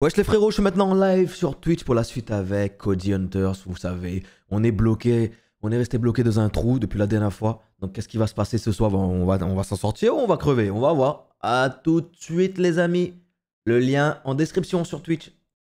Wesh les frérots, je suis maintenant en live sur Twitch pour la suite avec Cody Hunters, vous savez, on est bloqué, on est resté bloqué dans un trou depuis la dernière fois, donc qu'est-ce qui va se passer ce soir On va, on va s'en sortir ou on va crever On va voir. À tout de suite les amis, le lien en description sur Twitch.